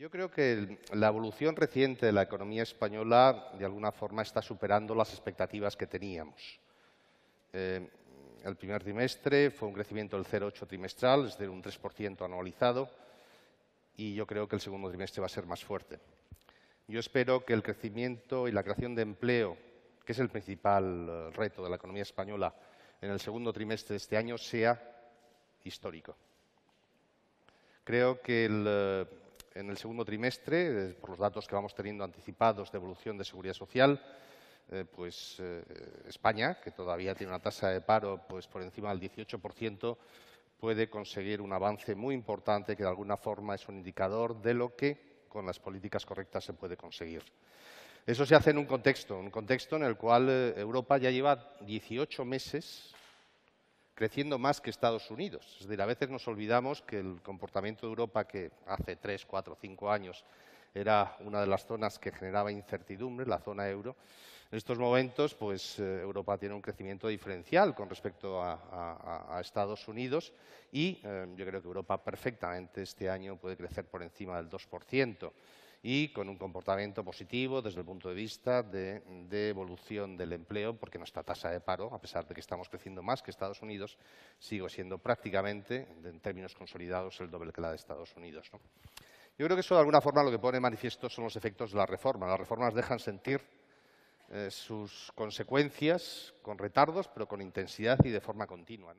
Yo creo que la evolución reciente de la economía española, de alguna forma, está superando las expectativas que teníamos. Eh, el primer trimestre fue un crecimiento del 0,8 trimestral, es de un 3% anualizado, y yo creo que el segundo trimestre va a ser más fuerte. Yo espero que el crecimiento y la creación de empleo, que es el principal eh, reto de la economía española en el segundo trimestre de este año, sea histórico. Creo que el eh, en el segundo trimestre, eh, por los datos que vamos teniendo anticipados de evolución de seguridad social, eh, pues eh, España, que todavía tiene una tasa de paro pues, por encima del 18%, puede conseguir un avance muy importante que de alguna forma es un indicador de lo que con las políticas correctas se puede conseguir. Eso se hace en un contexto, un contexto en el cual Europa ya lleva 18 meses creciendo más que Estados Unidos. Es decir, a veces nos olvidamos que el comportamiento de Europa que hace tres, cuatro, cinco años era una de las zonas que generaba incertidumbre, la zona euro. En estos momentos, pues, eh, Europa tiene un crecimiento diferencial con respecto a, Estados Unidos y eh, yo creo que Europa perfectamente este año puede crecer por encima del 2% y con un comportamiento positivo desde el punto de vista de, evolución del empleo, porque nuestra tasa de paro, a pesar de que estamos creciendo más que Estados Unidos, sigue siendo prácticamente, en términos consolidados, el doble que la de Estados Unidos. Yo creo que eso de alguna forma lo que pone manifiesto son los efectos de la reforma. Las reformas dejan sentir eh, sus consecuencias con retardos, pero con intensidad y de forma continua.